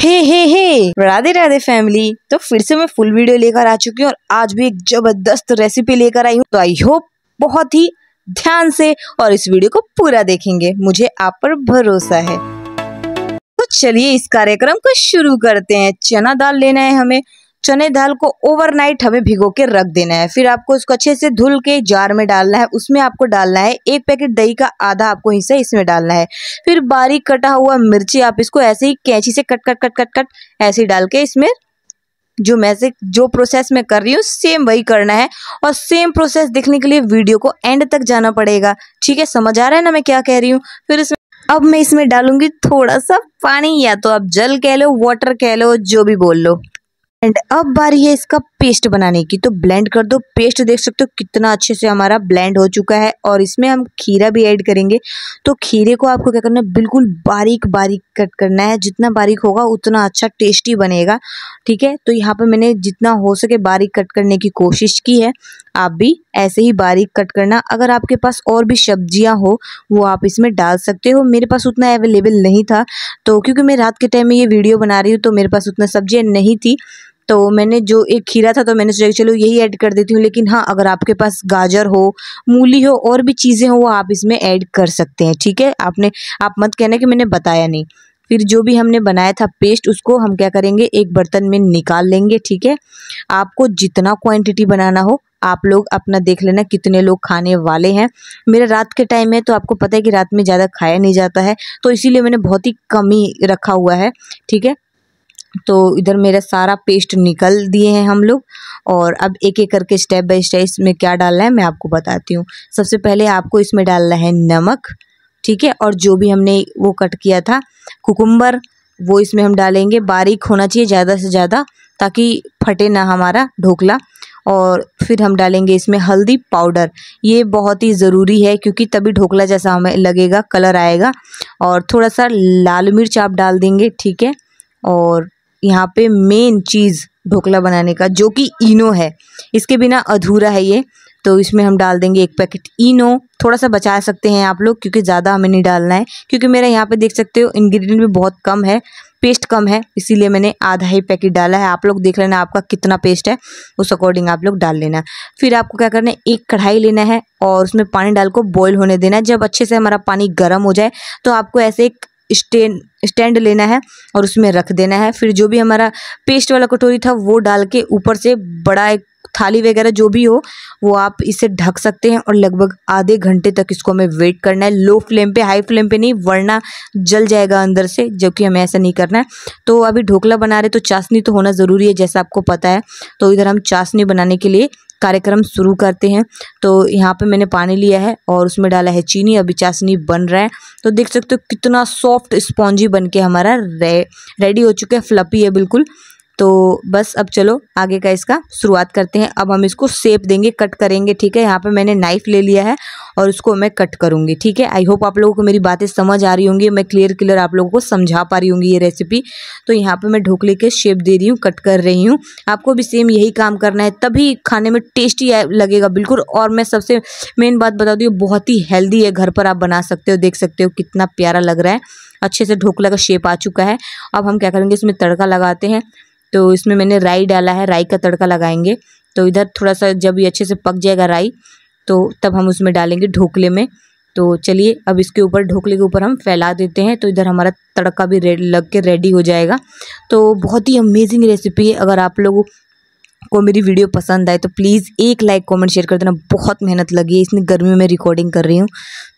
हे हे हे राधे राधे फैमिली तो फिर से मैं फुल वीडियो लेकर आ चुकी हूँ और आज भी एक जबरदस्त रेसिपी लेकर आई हूँ तो आई होप बहुत ही ध्यान से और इस वीडियो को पूरा देखेंगे मुझे आप पर भरोसा है तो चलिए इस कार्यक्रम को शुरू करते हैं चना दाल लेना है हमें चने दाल को ओवरनाइट हमें भिगो के रख देना है फिर आपको उसको अच्छे से धुल के जार में डालना है उसमें आपको डालना है एक पैकेट दही का आधा आपको हिस्सा इसमें डालना है फिर बारीक कटा हुआ मिर्ची आप इसको ऐसे ही कैंची से cut cut cut cut cut ऐसे ही डाल के इसमें जो मैं से जो प्रोसेस मैं कर रही हूँ सेम वही करना है और सेम प्रोसेस देखने के लिए वीडियो को एंड तक जाना पड़ेगा ठीक है समझ आ रहा है ना मैं क्या कह रही हूँ फिर इसमें अब मैं इसमें डालूंगी थोड़ा सा पानी या तो आप जल कह लो वाटर कह लो जो भी बोल लो एंड अब बारी है इसका पेस्ट बनाने की तो ब्लेंड कर दो पेस्ट देख सकते हो कितना अच्छे से हमारा ब्लेंड हो चुका है और इसमें हम खीरा भी ऐड करेंगे तो खीरे को आपको क्या करना है बिल्कुल बारीक बारीक कट करना है जितना बारीक होगा उतना अच्छा टेस्टी बनेगा ठीक है तो यहाँ पर मैंने जितना हो सके बारीक कट करने की कोशिश की है आप भी ऐसे ही बारीक कट करना अगर आपके पास और भी सब्जियाँ हो वो आप इसमें डाल सकते हो मेरे पास उतना अवेलेबल नहीं था तो क्योंकि मैं रात के टाइम में ये वीडियो बना रही हूँ तो मेरे पास उतना सब्जियाँ नहीं थी तो मैंने जो एक खीरा था तो मैंने सोचा चलो यही ऐड कर देती हूँ लेकिन हाँ अगर आपके पास गाजर हो मूली हो और भी चीज़ें हो वो आप इसमें ऐड कर सकते हैं ठीक है आपने आप मत कहना कि मैंने बताया नहीं फिर जो भी हमने बनाया था पेस्ट उसको हम क्या करेंगे एक बर्तन में निकाल लेंगे ठीक है आपको जितना क्वांटिटी बनाना हो आप लोग अपना देख लेना कितने लोग खाने वाले हैं मेरा रात के टाइम है तो आपको पता है कि रात में ज़्यादा खाया नहीं जाता है तो इसीलिए मैंने बहुत ही कम ही रखा हुआ है ठीक है तो इधर मेरा सारा पेस्ट निकल दिए हैं हम लोग और अब एक एक करके स्टेप बाय स्टेप इसमें क्या डालना है मैं आपको बताती हूँ सबसे पहले आपको इसमें डालना है नमक ठीक है और जो भी हमने वो कट किया था कुकुम्बर वो इसमें हम डालेंगे बारीक होना चाहिए ज़्यादा से ज़्यादा ताकि फटे ना हमारा ढोकला और फिर हम डालेंगे इसमें हल्दी पाउडर ये बहुत ही ज़रूरी है क्योंकि तभी ढोकला जैसा हमें लगेगा कलर आएगा और थोड़ा सा लाल मिर्च आप डाल देंगे ठीक है और यहाँ पे मेन चीज़ ढोकला बनाने का जो कि इनो है इसके बिना अधूरा है ये तो इसमें हम डाल देंगे एक पैकेट इनो थोड़ा सा बचा सकते हैं आप लोग क्योंकि ज़्यादा हमें नहीं डालना है क्योंकि मेरा यहाँ पे देख सकते हो इंग्रेडिएंट भी बहुत कम है पेस्ट कम है इसीलिए मैंने आधा ही पैकेट डाला है आप लोग देख लेना आपका कितना पेस्ट है उस अकॉर्डिंग आप लोग डाल लेना फिर आपको क्या करना है एक कढ़ाई लेना है और उसमें पानी डाल को बॉयल होने देना है जब अच्छे से हमारा पानी गर्म हो जाए तो आपको ऐसे एक स्टैंड स्टैंड लेना है और उसमें रख देना है फिर जो भी हमारा पेस्ट वाला कटोरी था वो डाल के ऊपर से बड़ा एक थाली वगैरह जो भी हो वो आप इसे ढक सकते हैं और लगभग आधे घंटे तक इसको हमें वेट करना है लो फ्लेम पे हाई फ्लेम पे नहीं वरना जल जाएगा अंदर से जबकि हमें ऐसा नहीं करना है तो अभी ढोकला बना रहे तो चाशनी तो होना ज़रूरी है जैसा आपको पता है तो इधर हम चाशनी बनाने के लिए कार्यक्रम शुरू करते हैं तो यहाँ पे मैंने पानी लिया है और उसमें डाला है चीनी अभी चाशनी बन रहा है तो देख सकते हो कितना सॉफ्ट स्पॉन्जी बन के हमारा रे रेडी हो चुका है फ्लपी है बिल्कुल तो बस अब चलो आगे का इसका शुरुआत करते हैं अब हम इसको सेप देंगे कट करेंगे ठीक है यहाँ पे मैंने नाइफ ले लिया है और उसको मैं कट करूँगी ठीक है आई होप आप लोगों को मेरी बातें समझ आ रही होंगी मैं क्लियर क्लियर आप लोगों को समझा पा रही होंगी ये रेसिपी तो यहाँ पर मैं ढोकले के शेप दे रही हूँ कट कर रही हूँ आपको भी सेम यही काम करना है तभी खाने में टेस्टी लगेगा बिल्कुल और मैं सबसे मेन बात बता दूँ बहुत ही हेल्दी है घर पर आप बना सकते हो देख सकते हो कितना प्यारा लग रहा है अच्छे से ढोकला का शेप आ चुका है अब हम क्या करेंगे इसमें तड़का लगाते हैं तो इसमें मैंने राई डाला है राई का तड़का लगाएंगे तो इधर थोड़ा सा जब ये अच्छे से पक जाएगा राई तो तब हम उसमें डालेंगे ढोकले में तो चलिए अब इसके ऊपर ढोकले के ऊपर हम फैला देते हैं तो इधर हमारा तड़का भी रेड लग के रेडी हो जाएगा तो बहुत ही अमेजिंग रेसिपी है अगर आप लोग आपको मेरी वीडियो पसंद आए तो प्लीज़ एक लाइक कमेंट शेयर कर देना बहुत मेहनत लगी है इसमें गर्मी में रिकॉर्डिंग कर रही हूँ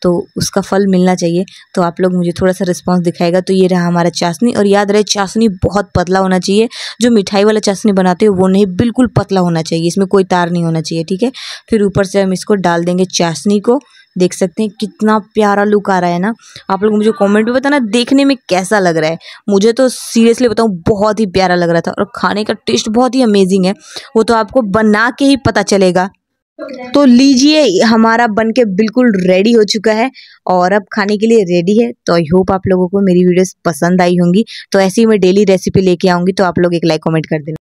तो उसका फल मिलना चाहिए तो आप लोग मुझे थोड़ा सा रिस्पॉन्स दिखाएगा तो ये रहा हमारा चाशनी और याद रहे चाशनी बहुत पतला होना चाहिए जो मिठाई वाला चाशनी बनाते हो वो नहीं बिल्कुल पतला होना चाहिए इसमें कोई तार नहीं होना चाहिए ठीक है फिर ऊपर से हम इसको डाल देंगे चाशनी को देख सकते हैं कितना प्यारा लुक आ रहा है ना आप लोग मुझे कमेंट में बताना देखने में कैसा लग रहा है मुझे तो सीरियसली बताऊँ बहुत ही प्यारा लग रहा था और खाने का टेस्ट बहुत ही अमेजिंग है वो तो आपको बना के ही पता चलेगा तो लीजिए हमारा बन के बिल्कुल रेडी हो चुका है और अब खाने के लिए रेडी है तो आई होप आप लोगों को मेरी वीडियोस पसंद आई होंगी तो ऐसे ही मैं डेली रेसिपी लेके आऊँगी तो आप लोग एक लाइक कमेंट कर देना